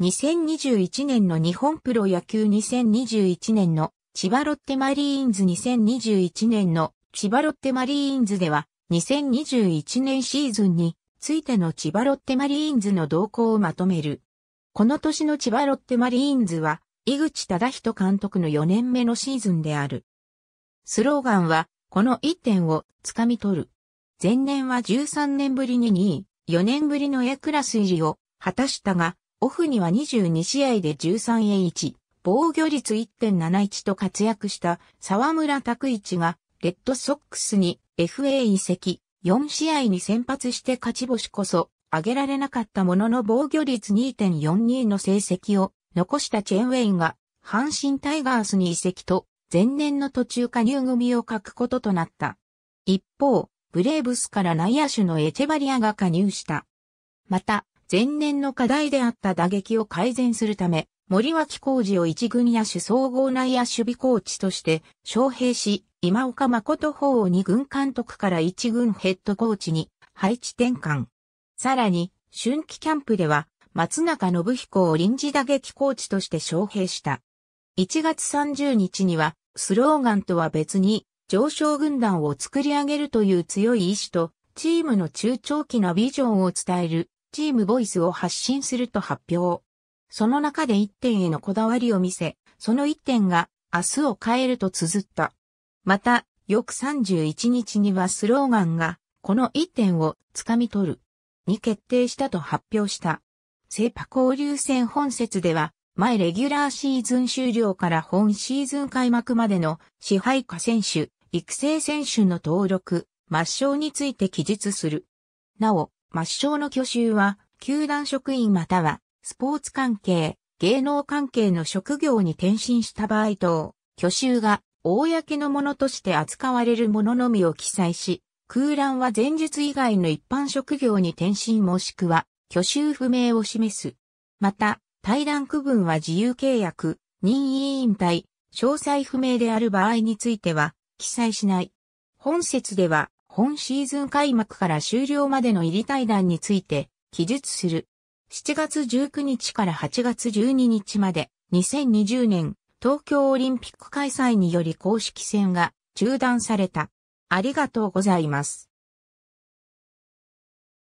2021年の日本プロ野球2021年の千葉ロッテマリーンズ2021年の千葉ロッテマリーンズでは2021年シーズンについての千葉ロッテマリーンズの動向をまとめる。この年の千葉ロッテマリーンズは井口忠人監督の4年目のシーズンである。スローガンはこの1点をつかみ取る。前年は13年ぶりに2位、4年ぶりの A クラス入りを果たしたが、オフには22試合で13 a 1、防御率1.71と活躍した沢村拓一が、レッドソックスに FA 移籍、4試合に先発して勝ち星こそ、挙げられなかったものの防御率2.42の成績を残したチェンウェインが、阪神タイガースに移籍と、前年の途中加入組を欠くこととなった。一方、ブレーブスから内野手のエチェバリアが加入した。また、前年の課題であった打撃を改善するため、森脇浩二を一軍野手総合内野守備コーチとして招聘し、今岡誠法を二軍監督から一軍ヘッドコーチに配置転換。さらに、春季キャンプでは、松中信彦を臨時打撃コーチとして招聘した。1月30日には、スローガンとは別に、上昇軍団を作り上げるという強い意志と、チームの中長期なビジョンを伝えるチームボイスを発信すると発表。その中で1点へのこだわりを見せ、その1点が明日を変えると綴った。また、翌31日にはスローガンが、この1点を掴み取る。に決定したと発表した。セーパ交流戦本節では、前レギュラーシーズン終了から本シーズン開幕までの支配下選手、育成選手の登録、抹消について記述する。なお、抹消の去就は、球団職員または、スポーツ関係、芸能関係の職業に転身した場合等、去就が、公のものとして扱われるもののみを記載し、空欄は前述以外の一般職業に転身もしくは、去就不明を示す。また、対談区分は自由契約、任意引退、詳細不明である場合については、記載しない。本説では、本シーズン開幕から終了までの入り対談について記述する。7月19日から8月12日まで2020年東京オリンピック開催により公式戦が中断された。ありがとうございます。